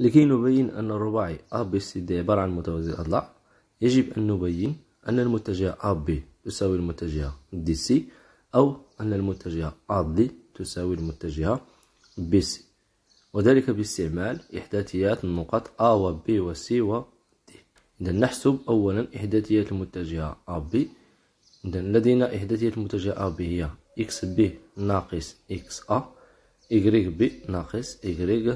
لكي نبين أن الرباعي ABC D عبارة عن متوازي الأضلاع يجب أن نبين أن المتجه AB تساوي المتجه DC أو أن المتجه AD تساوي المتجه BC وذلك باستعمال إحداثيات النقط A و B و C و D إذا نحسب أولا إحداثيات المتجه AB إذا لدينا إحداثيات المتجه AB هي XB ناقص XA YB ناقص YA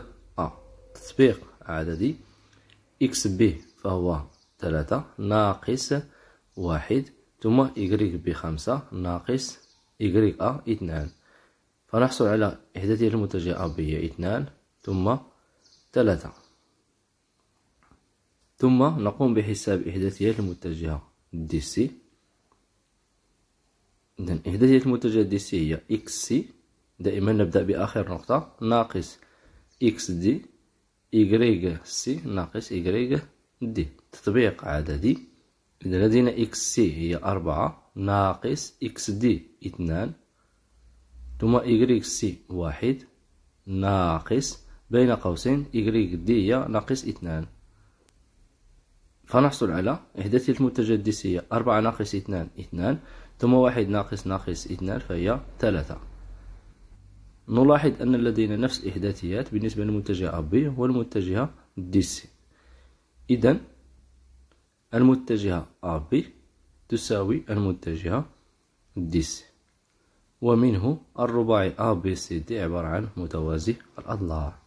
تطبيق عددي إكس بي فهو ثلاثة ناقص واحد ثم بي خمسة ناقص إكريك أ اثنان فنحصل على إحدى المتجهة أ ب هي اثنان ثم ثلاثة ثم نقوم بحساب إحدى المتجهة دي سي إذن إحدى المتجهة دي سي هي إكس سي دائما نبدأ بآخر نقطة ناقص إكس دي إيكغيغ سي ناقص إيكغيغ دي تطبيق عددي إذا لدينا إكس سي هي أربعة ناقص إكس دي اثنان ثم إيكغيغ سي واحد ناقص بين قوسين إيكغيغ دي هي ناقص اثنان فنحصل على إحداث المتجدس هي أربعة ناقص اثنان اثنان ثم واحد ناقص ناقص اثنان فهي ثلاثة نلاحظ أن لدينا نفس الإحداثيات بالنسبة للمتجهة AB دي سي إذا المتجهة بي تساوي المتجهة سي ومنه الرباعي ABCD عبارة عن متوازي الأضلاع